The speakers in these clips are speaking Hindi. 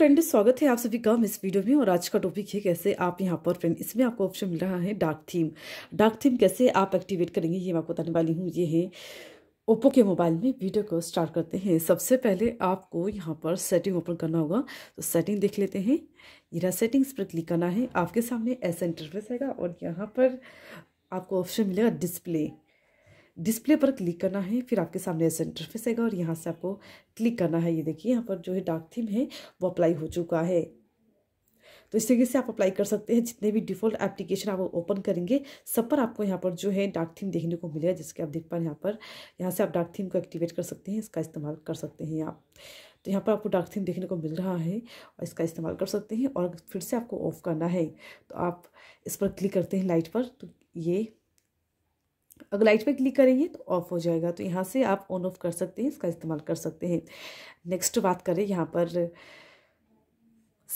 फ्रेंड स्वागत है आप सभी का इस वीडियो में और आज का टॉपिक है कैसे आप यहाँ पर फ्रेंड इसमें आपको ऑप्शन मिल रहा है डार्क थीम डार्क थीम कैसे आप एक्टिवेट करेंगे ये मैं आपको बताने वाली हूँ ये है ओप्पो के मोबाइल में वीडियो को स्टार्ट करते हैं सबसे पहले आपको यहाँ पर सेटिंग ओपन करना होगा तो सेटिंग देख लेते हैं इरा सेटिंग्स पर क्लिक करना है आपके सामने ऐसा इंटरफेस आएगा और यहाँ पर आपको ऑप्शन मिलेगा डिस्प्ले डिस्प्ले पर क्लिक करना है फिर आपके सामने ऐसा इंटरफेस आएगा और यहाँ से आपको क्लिक करना है ये देखिए यहाँ पर जो है डार्क थीम है वो अप्लाई हो चुका है तो इस तरीके से आप अप्लाई कर सकते हैं जितने भी डिफ़ॉल्ट एप्लीकेशन आप ओपन करेंगे सब पर आपको यहाँ पर जो है डार्क थीम देखने को मिलेगा जिसके आप देख पा रहे हैं यहाँ पर यहाँ से आप डार्क थीम को एक्टिवेट कर सकते हैं इसका इस्तेमाल कर सकते हैं आप तो यहाँ पर आपको डार्क थीम देखने को मिल रहा है और इसका इस्तेमाल कर सकते हैं और फिर से आपको ऑफ़ करना है तो आप इस पर क्लिक करते हैं लाइट पर तो ये अगर लाइट पे क्लिक करेंगे तो ऑफ हो जाएगा तो यहाँ से आप ऑन ऑफ कर सकते हैं इसका इस्तेमाल कर सकते हैं नेक्स्ट बात करें यहाँ पर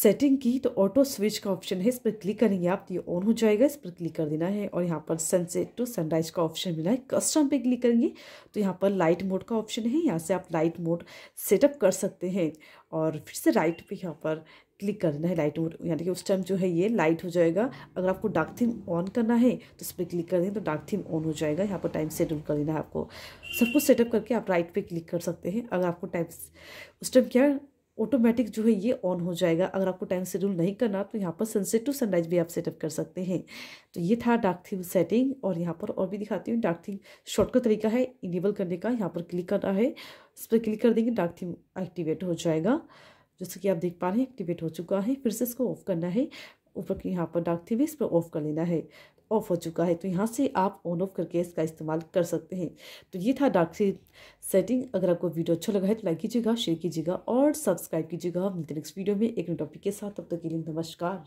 सेटिंग की तो ऑटो स्विच का ऑप्शन है इस पर क्लिक करेंगे आप तो ये ऑन हो जाएगा इस पर क्लिक कर देना है और यहाँ पर सनसेट टू सनराइज का ऑप्शन मिला है कस्टम पे क्लिक करेंगे तो यहाँ पर लाइट मोड का ऑप्शन है यहाँ से आप लाइट मोड सेटअप कर सकते हैं और फिर से राइट पे यहाँ पर क्लिक करना है लाइट यानी कि उस टाइम जो है ये लाइट हो जाएगा अगर आपको डार्क थीम ऑन करना है तो इस पर क्लिक कर दें तो डार्क थीम ऑन हो जाएगा यहाँ पर टाइम सेटअप कर देना है आपको सब कुछ सेटअप करके आप राइट पे क्लिक कर सकते हैं अगर आपको टाइम उस टाइम क्या ऑटोमेटिक जो है ये ऑन हो जाएगा अगर आपको टाइम शेड्यूल नहीं करना तो यहाँ पर सनसेट टू सनराइज भी आप सेटअप कर सकते हैं तो ये था डार्क थीम सेटिंग और यहाँ पर और भी दिखाती हूँ डार्क थीम शॉर्टकट तरीका है इनेबल करने का यहाँ पर क्लिक करना है इस पर क्लिक कर देंगे डार्क थीम एक्टिवेट हो जाएगा जैसे कि आप देख पा रहे हैं एक्टिवेट हो चुका है फिर से इसको ऑफ करना है ऊपर की यहाँ पर डार्क थी इस पर ऑफ कर लेना है ऑफ हो चुका है तो यहाँ से आप ऑन ऑफ करके इसका इस्तेमाल कर सकते हैं तो ये था डार्क सेटिंग अगर आपको वीडियो अच्छा लगा है तो लाइक कीजिएगा शेयर कीजिएगा और सब्सक्राइब कीजिएगा मिलते नेक्स्ट वीडियो में एक नए टॉपिक के साथ तब तक के लिए नमस्कार